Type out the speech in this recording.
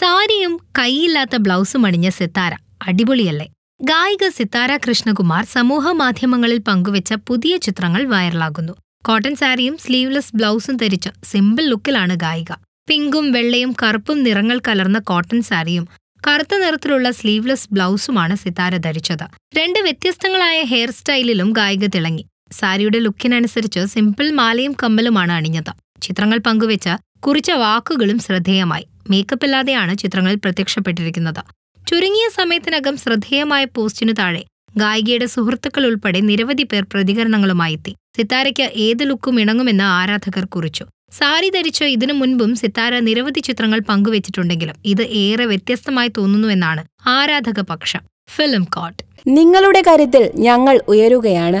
സാരിയും കൈയില്ലാത്ത ബ്ലൗസും അണിഞ്ഞ സിത്താര അടിപൊളിയല്ലേ ഗായിക സിത്താര കൃഷ്ണകുമാർ സമൂഹ മാധ്യമങ്ങളിൽ പങ്കുവച്ച പുതിയ ചിത്രങ്ങൾ വൈറലാകുന്നു കോട്ടൺ സാരിയും സ്ലീവ്ലെസ് ബ്ലൗസും ധരിച്ച സിമ്പിൾ ലുക്കിലാണ് ഗായിക പിങ്കും വെള്ളയും കറുപ്പും നിറങ്ങൾ കലർന്ന കോട്ടൺ സാരിയും കറുത്ത നിറത്തിലുള്ള സ്ലീവ്ലെസ് ബ്ലൗസുമാണ് സിത്താര ധരിച്ചത് രണ്ട് വ്യത്യസ്തങ്ങളായ ഹെയർ സ്റ്റൈലിലും ഗായിക തിളങ്ങി സാരിയുടെ ലുക്കിനനുസരിച്ച് സിമ്പിൾ മാലയും കമ്മലുമാണ് അണിഞ്ഞത് ചിത്രങ്ങൾ പങ്കുവെച്ച കുറിച്ച വാക്കുകളും ശ്രദ്ധേയമായി മേക്കപ്പ് ഇല്ലാതെയാണ് ചിത്രങ്ങളിൽ പ്രത്യക്ഷപ്പെട്ടിരിക്കുന്നത് ചുരുങ്ങിയ സമയത്തിനകം ശ്രദ്ധേയമായ പോസ്റ്റിനു താഴെ ഗായികയുടെ സുഹൃത്തുക്കൾ ഉൾപ്പെടെ നിരവധി പേർ പ്രതികരണങ്ങളുമായി എത്തി സിത്താരയ്ക്ക് ഏത് ലുക്കും ഇണങ്ങുമെന്ന് ആരാധകർ കുറിച്ചു സാരി ധരിച്ച ഇതിനു മുൻപും സിത്താര നിരവധി ചിത്രങ്ങൾ പങ്കുവച്ചിട്ടുണ്ടെങ്കിലും ഇത് ഏറെ വ്യത്യസ്തമായി തോന്നുന്നുവെന്നാണ് ആരാധക പക്ഷം ഫിലിം കോട്ട് നിങ്ങളുടെ കാര്യത്തിൽ ഞങ്ങൾ ഉയരുകയാണ്